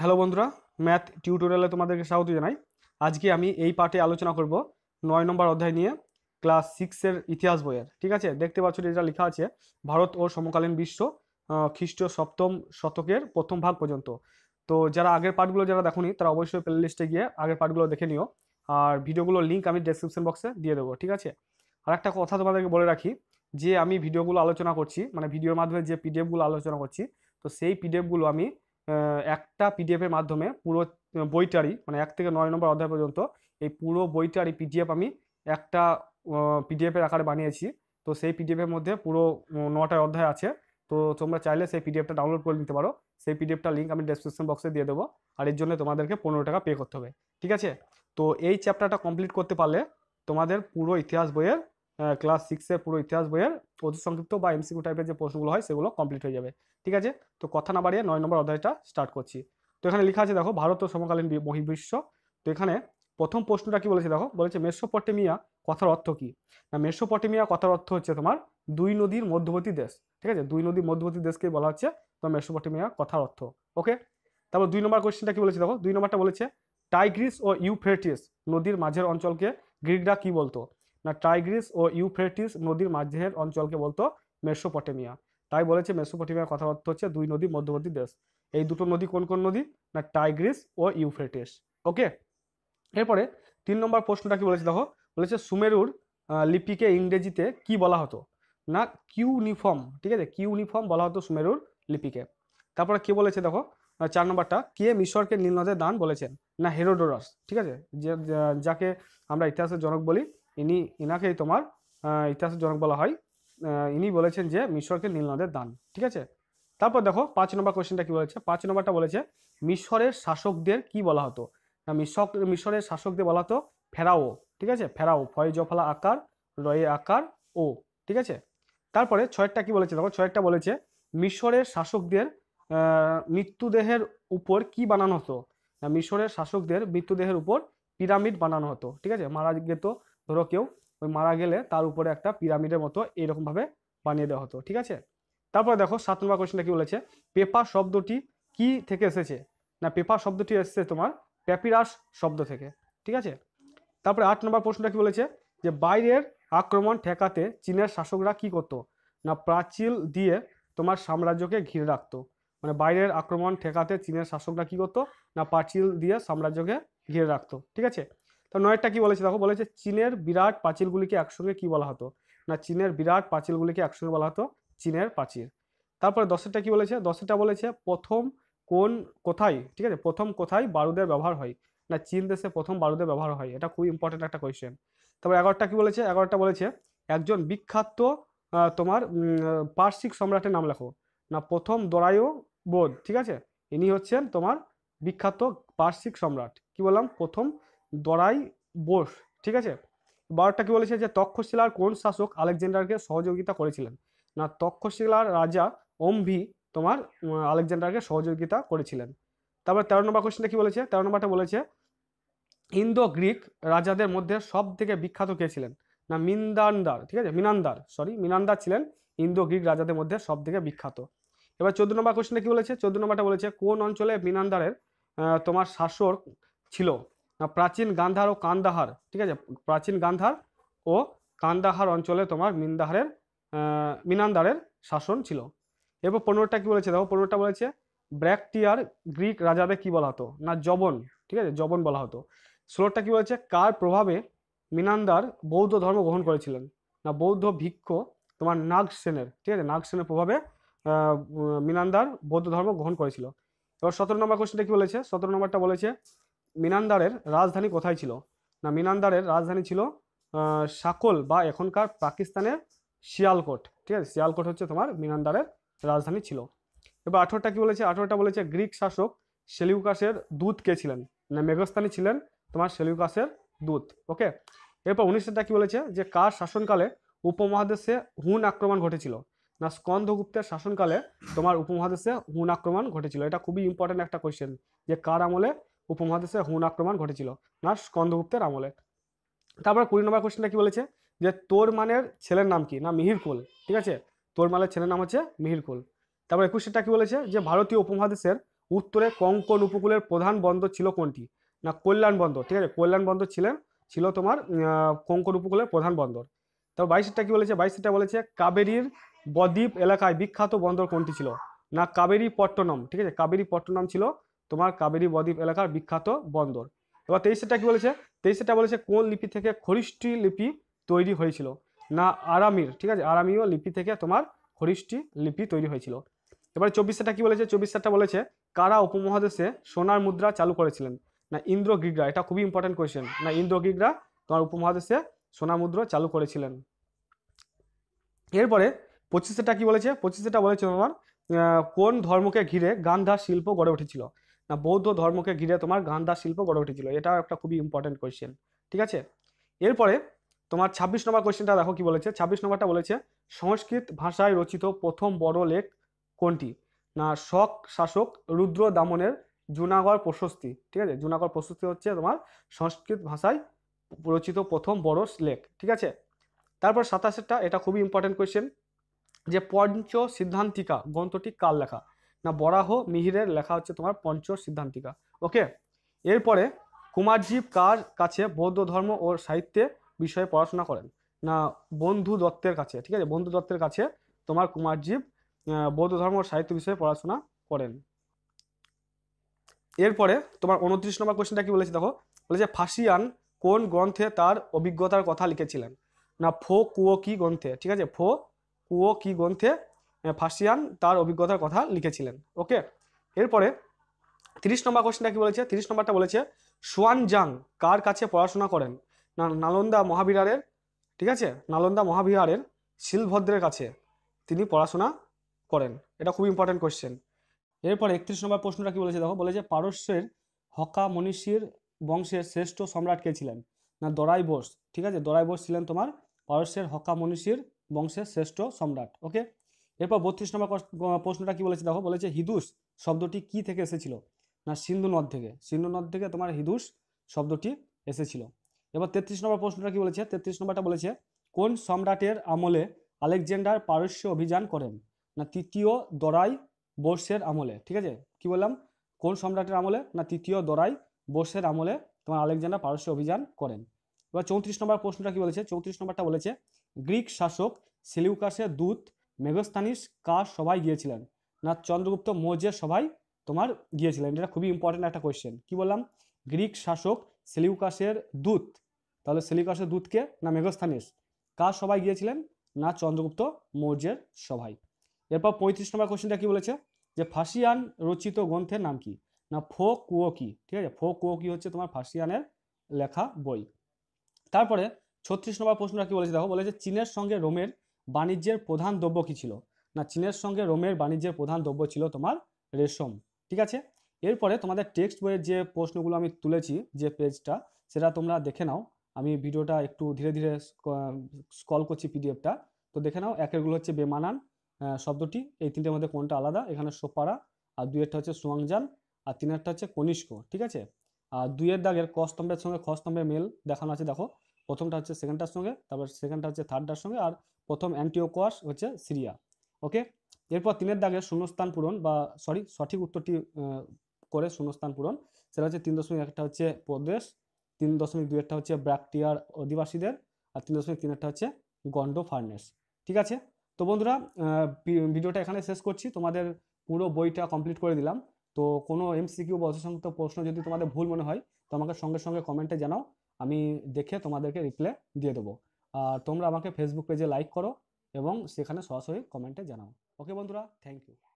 hello বন্ধুরা math টিউটোরিয়ালে তোমাদেরকে স্বাগত জানাই আজকে আমি এই পার্টে আলোচনা করব নয় নম্বর অধ্যায় নিয়ে ক্লাস সিক্সের ইতিহাস বইয়ের ঠিক আছে দেখতে পাচ্ছ যেটা লেখা আছে ভারত ও সমকালীন বিশ্ব খ্রিস্টীয় সপ্তম শতকের প্রথম ভাগ পর্যন্ত তো যারা আগের পার্টগুলো যারা দেখোনি তারা অবশ্যই প্লে লিস্টে গিয়ে আগের পার্টগুলো দেখে নিও আর ভিডিওগুলোর লিঙ্ক আমি ডেসক্রিপশন বক্সে দিয়ে দেবো ঠিক আছে আর একটা কথা তোমাদেরকে বলে রাখি যে আমি ভিডিওগুলো আলোচনা করছি মানে ভিডিওর মাধ্যমে যে পিডিএফগুলো আলোচনা করছি তো সেই পিডিএফগুলো আমি একটা পিডিএফের মাধ্যমে পুরো বইটারই মানে এক থেকে নয় নম্বর অধ্যায় পর্যন্ত এই পুরো বইটারই পিডিএফ আমি একটা পিডিএফের আকারে বানিয়েছি তো সেই পিডিএফের মধ্যে পুরো নটা অধ্যায় আছে তো তোমরা চাইলে সেই পিডিএফটা ডাউনলোড করে নিতে পারো সেই পিডিএফটা লিঙ্ক আমি ডেসক্রিপশন বক্সে দিয়ে দেবো আর এর জন্য তোমাদেরকে পনেরো টাকা পে করতে হবে ঠিক আছে তো এই চ্যাপ্টারটা কমপ্লিট করতে পারলে তোমাদের পুরো ইতিহাস বইয়ের ক্লাস সিক্সের পুরো ইতিহাস বইয়ের প্রচুর সংক্ষিপ্ত বা এমসিকিউ টাইপের যে প্রশ্নগুলো হয় সেগুলো কমপ্লিট হয়ে যাবে ঠিক আছে তো কথা না বাড়িয়ে নয় নম্বর অধ্যায়টা স্টার্ট করছি তো এখানে লেখা আছে দেখো ভারত সমকালীন বহির্বিশ্ব তো এখানে প্রথম প্রশ্নটা কি বলেছে দেখো বলেছে মেসোপটেমিয়া কথার অর্থ কি না মেসোপটেমিয়া কথার অর্থ হচ্ছে তোমার দুই নদীর মধ্যবর্তী দেশ ঠিক আছে দুই নদীর মধ্যবর্তী দেশকে বলা হচ্ছে তোমার মেসোপটেমিয়া কথার অর্থ ওকে তারপর দুই নম্বর কোয়েশ্চেনটা কি বলেছে দেখো দুই নম্বরটা বলেছে টাইগ্রিস ও ইউফ্রেটিস নদীর মাঝের অঞ্চলকে গ্রিকরা কি বলতো না টাইগ্রিস ও ইউফ্রেটিস নদীর মাঝের অঞ্চলকে বলতো মেসোপটেমিয়া তাই বলেছে মেসোপটেমিয়ার কথাবার্তা হচ্ছে দুই নদী মধ্যবর্তী দেশ এই দুটো নদী কোন কোন নদী না টাইগ্রিস ও ইউফ্রেটিস ওকে এরপরে তিন নম্বর প্রশ্নটা কি বলেছে দেখো বলেছে সুমেরুর লিপিকে ইংরেজিতে কি বলা হতো না কিউনিফর্ম ঠিক আছে কিউনিফর্ম বলা হতো সুমেরুর লিপিকে তারপরে কে বলেছে দেখো চার নম্বরটা কে মিশরকে নীলনদের দান বলেছেন না হেরোডোরাস ঠিক আছে যাকে আমরা ইতিহাসের জনক বলি ইনি ইনাকেই তোমার ইতিহাসের জনক বলা হয় ইনি বলেছেন যে মিশরকে নীলনদের দান ঠিক আছে তারপর দেখো পাঁচ নম্বর কোয়েশ্চেনটা কি বলেছে পাঁচ নম্বরটা বলেছে মিশরের শাসকদের কি বলা হতো না মিশক মিশরের শাসকদের বলা হতো ফেরাও ঠিক আছে ফেরাও ফয় জফলা আকার রয়ে আকার ও ঠিক আছে তারপরে ছয়েরটা কি বলেছে দেখো ছয়েরটা বলেছে মিশরের শাসকদের মৃত্যুদেহের উপর কি বানানো হতো না মিশরের শাসকদের মৃত্যুদেহের উপর পিরামিড বানানো হতো ঠিক আছে মারা গেত ধরো কেউ ওই মারা গেলে তার উপরে একটা পিরামিডের মতো এইরকমভাবে বানিয়ে দেওয়া হতো ঠিক আছে তারপরে দেখো সাত নম্বর কোয়েশনটা কি বলেছে পেপার শব্দটি কি থেকে এসেছে না পেপার শব্দটি এসেছে তোমার প্যাপিরাস শব্দ থেকে ঠিক আছে তারপরে আট নম্বর প্রশ্নটা কি বলেছে যে বাইরের আক্রমণ ঠেকাতে চীনের শাসকরা কি করত না প্রাচীল দিয়ে তোমার সাম্রাজ্যকে ঘিরে রাখত মানে বাইরের আক্রমণ ঠেকাতে চীনের শাসকরা কি করতো না প্রাচীল দিয়ে সাম্রাজ্যকে ঘিরে রাখত ঠিক আছে তা নয়টা কি বলেছে দেখো বলেছে চীনের বিরাট পাঁচিলগুলিকে একসঙ্গে কি বলা হতো না চীনের বিরাট পাঁচিলগুলিকে একসঙ্গে বলা হতো চীনের পাঁচিল তারপরে দশেরটা কি বলেছে দশেরটা বলেছে প্রথম কোন কোথায় ঠিক আছে প্রথম কোথায় বারুদের ব্যবহার হয় না চীন দেশে প্রথম বারুদের ব্যবহার হয় এটা খুব ইম্পর্টেন্ট একটা কোয়েশ্চেন তারপর এগারোটা কি বলেছে এগারোটা বলেছে একজন বিখ্যাত তোমার পার্শ্বিক সম্রাটের নাম লেখো না প্রথম দোরায়ো বোধ ঠিক আছে ইনি হচ্ছেন তোমার বিখ্যাত পার্শ্বিক সম্রাট কি বললাম প্রথম দরাই বোস ঠিক আছে বারোটা কি বলেছে যে তক্ষশিলার কোন শাসক আলেকজান্ডারকে সহযোগিতা করেছিলেন না তক্ষশিলার রাজা অম্ভি তোমার আলেকজান্ডারকে সহযোগিতা করেছিলেন তারপর তেরো নম্বর কোশ্চেনটা কি বলেছে তেরো নম্বরটা বলেছে ইন্দো গ্রিক রাজাদের মধ্যে সব থেকে বিখ্যাত কে ছিলেন না মিন্দানদার ঠিক আছে মিনান্দার সরি মিনান্দার ছিলেন ইন্দো গ্রিক রাজাদের মধ্যে সব থেকে বিখ্যাত এবার চোদ্দ নম্বর কোশ্চেনটা কী বলেছে চোদ্দ নম্বরটা বলেছে কোন অঞ্চলে মিনান্দারের তোমার শাসক ছিল প্রাচীন গান্ধার ও কান্দাহার ঠিক আছে প্রাচীন গান্ধার ও কান্দাহার অঞ্চলে তোমার মিন্দাহারের মিনান্দারের শাসন ছিল এরপর পনেরোটা কী বলেছে দেখো পনেরোটা বলেছে ব্র্যাকটিয়ার গ্রিক রাজাদের কি বলা হতো না জবন ঠিক আছে জবন বলা হতো ষোলোটা কী বলেছে কার প্রভাবে মিনান্দার বৌদ্ধ ধর্ম গ্রহণ করেছিলেন না বৌদ্ধ ভিক্ষ তোমার নাগসেনের ঠিক আছে নাগসেনের প্রভাবে মিনান্দার বৌদ্ধ ধর্ম গ্রহণ করেছিল এবার সতেরো নম্বর কোশ্চেনটা কী বলেছে সতেরো নম্বরটা বলেছে মিনান্দারের রাজধানী কোথায় ছিল না মিনান্দারের রাজধানী ছিল সাকল বা এখনকার পাকিস্তানের শিয়ালকোট ঠিক আছে শিয়ালকোট হচ্ছে তোমার মিনান্দারের রাজধানী ছিল এবার আঠেরোটা কী বলেছে আঠেরোটা বলেছে গ্রিক শাসক সেলিউকাসের দূত কে ছিলেন না মেঘস্থানী ছিলেন তোমার সেলিউকাসের দূত ওকে এরপর উনিশটা কী বলেছে যে কার শাসনকালে উপমহাদেশে হুন আক্রমণ ঘটেছিল না স্কন্ধগুপ্তের শাসনকালে তোমার উপমহাদেশে হুন আক্রমণ ঘটেছিল এটা খুবই ইম্পর্টেন্ট একটা কোয়েশ্চেন যে কার আমলে উপমহাদেশে হুন আক্রমণ ঘটেছিল না স্কন্দগুপ্তের আমলে তারপর কুড়ি নম্বর কোশ্চেনটা কি বলেছে যে তোর মানের ছেলের নাম কি না মিহির কোল ঠিক আছে তোর মালের ছেলের নাম হচ্ছে মিহির কোল তারপর একুশেরটা কি বলেছে যে ভারতীয় উপমহাদেশের উত্তরে কঙ্কন উপকূলের প্রধান বন্দর ছিল কোনটি না কল্যাণ বন্দর ঠিক আছে কল্যাণ বন্দর ছিলেন ছিল তোমার কঙ্কন উপকূলের প্রধান বন্দর তারপর বাইশেরটা কি বলেছে বাইশেরটা বলেছে কাবেরীর বদ্বীপ এলাকায় বিখ্যাত বন্দর কোনটি ছিল না কাবেরী পট্টনম ঠিক আছে কাবেরী পট্টনম ছিল তোমার কাবেরী বদ্বীপ এলাকার বিখ্যাত বন্দর এবার তেইশেরটা কি বলেছে তেইশেরটা বলেছে কোন লিপি থেকে খরিষ্ঠী লিপি তৈরি হয়েছিল না আরামির ঠিক আছে আরামীয় লিপি থেকে তোমার খরিষ্ঠী লিপি তৈরি হয়েছিল এবার চব্বিশটা কি বলেছে চব্বিশটা বলেছে কারা উপমহাদেশে সোনার মুদ্রা চালু করেছিলেন না ইন্দ্র গিগরা এটা খুবই ইম্পর্টেন্ট কোয়েশ্চেন না ইন্দ্র গিগরা তোমার উপমহাদেশে সোনার মুদ্রা চালু করেছিলেন এরপরে পঁচিশেটা কি বলেছে পঁচিশেটা বলেছে তোমার কোন ধর্মকে ঘিরে গান্ধার শিল্প গড়ে উঠেছিল না বৌদ্ধ ধর্মকে ঘিরে তোমার গান্ধা শিল্প গড়ে উঠেছিল এটাও একটা খুবই ইম্পর্টেন্ট কোয়েশ্চেন ঠিক আছে এরপরে তোমার ২৬ নম্বর কোয়েশ্চেনটা দেখো কি বলেছে ২৬ নম্বরটা বলেছে সংস্কৃত ভাষায় রচিত প্রথম বড় লেখ কোনটি না শক শাসক রুদ্র দামনের জুনাগড় প্রশস্তি ঠিক আছে জুনাগড় প্রশস্তি হচ্ছে তোমার সংস্কৃত ভাষায় রচিত প্রথম বড় লেখ ঠিক আছে তারপর সাতাশেরটা এটা খুবই ইম্পর্টেন্ট কোয়েশ্চেন যে পঞ্চ সিদ্ধান্তিকা গ্রন্থটি কার লেখা না বরাহ মিহিরের লেখা হচ্ছে তোমার পঞ্চ সিদ্ধান্তিকা ওকে এরপরে কুমারজীব কার কাছে বৌদ্ধ ধর্ম ও সাহিত্যে বিষয়ে পড়াশোনা করেন না বন্ধু দত্তের কাছে ঠিক আছে বন্ধু দত্তের কাছে তোমার কুমারজীব বৌদ্ধ ধর্ম ও সাহিত্য বিষয়ে পড়াশোনা করেন এরপরে তোমার উনত্রিশ নম্বর কোয়েশ্চেনটা কি বলেছে দেখো বলেছে ফাঁসিয়ান কোন গ্রন্থে তার অভিজ্ঞতার কথা লিখেছিলেন না ফো কুয়ো কি গ্রন্থে ঠিক আছে ফো কুয়ো কি গ্রন্থে ফার্সিয়ান তার অভিজ্ঞতার কথা লিখেছিলেন ওকে এরপরে তিরিশ নম্বর কোশ্চেনটা কি বলেছে তিরিশ নম্বরটা বলেছে সুয়ান জাং কার কাছে পড়াশোনা করেন না নালন্দা মহাবিহারের ঠিক আছে নালন্দা মহাবিহারের শিলভদ্রের কাছে তিনি পড়াশোনা করেন এটা খুব ইম্পর্টেন্ট কোয়েশ্চেন এরপর একত্রিশ নম্বর প্রশ্নটা কি বলেছে দেখো বলেছে পারস্যের হকা মনীষীর বংশের শ্রেষ্ঠ সম্রাট কে ছিলেন না দরাই বোস ঠিক আছে দরাই বোস ছিলেন তোমার পারস্যের হকা মনীষীর বংশের শ্রেষ্ঠ সম্রাট ওকে এরপর বত্রিশ নম্বর প্রশ্নটা কি বলেছে দেখো বলেছে হিদুস শব্দটি কি থেকে এসেছিল না সিন্ধু নদ থেকে সিন্ধু নদ থেকে তোমার হিদুস শব্দটি এসেছিল এবার তেত্রিশ নম্বর প্রশ্নটা কি বলেছে তেত্রিশ নম্বরটা বলেছে কোন সম্রাটের আমলে আলেকজান্ডার পারস্য অভিযান করেন না তৃতীয় দরাই বর্ষের আমলে ঠিক আছে কি বললাম কোন সম্রাটের আমলে না তৃতীয় দরাই বর্ষের আমলে তোমার আলেকজান্ডার পারস্য অভিযান করেন এবার চৌত্রিশ নম্বর প্রশ্নটা কি বলেছে চৌত্রিশ নম্বরটা বলেছে গ্রিক শাসক সেলিউকাসের দূত মেঘস্থানিস কার সবাই গিয়েছিলেন না চন্দ্রগুপ্ত মৌর্যের সবাই তোমার গিয়েছিলেন এটা খুবই ইম্পর্টেন্ট একটা কোয়েশ্চেন কি বললাম গ্রিক শাসক সেলিউকাসের দূত তাহলে সেলিউকাসের দূতকে না মেঘস্থানিস কার সবাই গিয়েছিলেন না চন্দ্রগুপ্ত মৌর্যের সবাই এরপর পঁয়ত্রিশ নম্বর কোয়েশ্চেনটা কি বলেছে যে ফার্সিয়ান রচিত গ্রন্থের নাম কি না ফো কুয়োকি ঠিক আছে ফো কুয়োকি হচ্ছে তোমার ফার্সিয়ানের লেখা বই তারপরে ছত্রিশ নম্বর প্রশ্নটা কি বলেছে দেখো বলেছে চীনের সঙ্গে রোমের বাণিজ্যের প্রধান দ্রব্য কী ছিল না চীনের সঙ্গে রোমের বাণিজ্যের প্রধান দ্রব্য ছিল তোমার রেশম ঠিক আছে এরপরে তোমাদের টেক্সট বইয়ের যে প্রশ্নগুলো আমি তুলেছি যে পেজটা সেটা তোমরা দেখে নাও আমি ভিডিওটা একটু ধীরে ধীরে স্কল করছি পিডিএফটা তো দেখে নাও একেরগুলো হচ্ছে বেমানান শব্দটি এই তিনটের মধ্যে কোনটা আলাদা এখানে সোপারা আর একটা হচ্ছে সোয়াংজান আর তিনেরটা হচ্ছে কনিষ্ক ঠিক আছে আর দুইয়ের দাগের ক সঙ্গে খস্তম্ভের মেল দেখানো আছে দেখো প্রথমটা হচ্ছে সেকেন্ডটার সঙ্গে তারপর সেকেন্ডটা হচ্ছে থার্ডটার সঙ্গে আর প্রথম অ্যান্টিওকোয়াস হচ্ছে সিরিয়া ওকে এরপর তিনের দাগে শূন্যস্থান পূরণ বা সরি সঠিক উত্তরটি করে শূন্যস্থান পূরণ সেটা হচ্ছে তিন দশমিক একটা হচ্ছে প্রদেশ তিন দশমিক দুই একটা হচ্ছে ব্র্যাকটিয়ার অধিবাসীদের আর তিন দশমিক তিন একটা হচ্ছে গন্ড ফার্নেস ঠিক আছে তো বন্ধুরা ভিডিওটা এখানে শেষ করছি তোমাদের পুরো বইটা কমপ্লিট করে দিলাম তো কোনো এমসিকিউ বা অসংখ্য প্রশ্ন যদি তোমাদের ভুল মনে হয় তো আমাকে সঙ্গে সঙ্গে কমেন্টে জানাও আমি দেখে তোমাদেরকে রিপ্লাই দিয়ে দেবো আর তোমরা আমাকে ফেসবুক পেজে লাইক করো এবং সেখানে সরাসরি কমেন্টে জানাও ওকে বন্ধুরা থ্যাংক ইউ